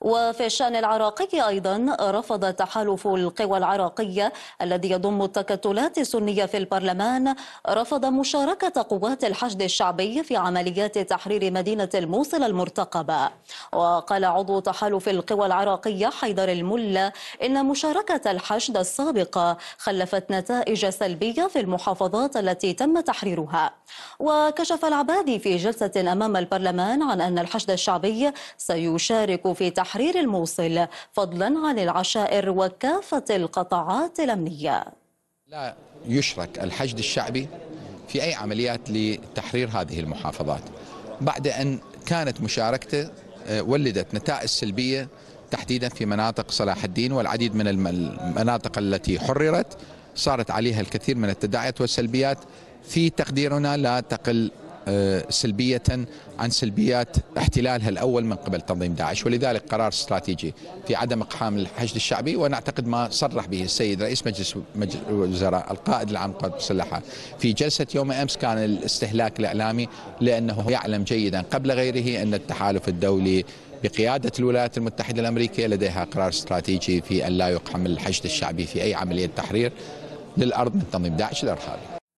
وفي الشأن العراقي أيضا رفض تحالف القوى العراقية الذي يضم التكتلات السنية في البرلمان رفض مشاركة قوات الحشد الشعبي في عمليات تحرير مدينة الموصل المرتقبة وقال عضو تحالف القوى العراقية حيدر الملا إن مشاركة الحشد السابقة خلفت نتائج سلبية في المحافظات التي تم تحريرها وكشف العبادي في جلسة أمام البرلمان عن أن الحشد الشعبي سيشارك في تحرير تحرير الموصل فضلا عن العشائر وكافة القطاعات الأمنية لا يشرك الحشد الشعبي في أي عمليات لتحرير هذه المحافظات بعد أن كانت مشاركته آه، ولدت نتائج سلبية تحديدا في مناطق صلاح الدين والعديد من المناطق التي حررت صارت عليها الكثير من التداعيات والسلبيات في تقديرنا لا تقل آه، سلبية عن سلبيات احتلالها الأول من قبل تنظيم داعش ولذلك قرار استراتيجي في عدم إقحام الحشد الشعبي ونعتقد ما صرح به السيد رئيس مجلس الوزراء القائد العام قائد المسلحة في جلسة يوم أمس كان الاستهلاك الإعلامي لأنه يعلم جيدا قبل غيره أن التحالف الدولي بقيادة الولايات المتحدة الأمريكية لديها قرار استراتيجي في أن لا يقحم الحشد الشعبي في أي عملية تحرير للأرض من تنظيم داعش الإرهابي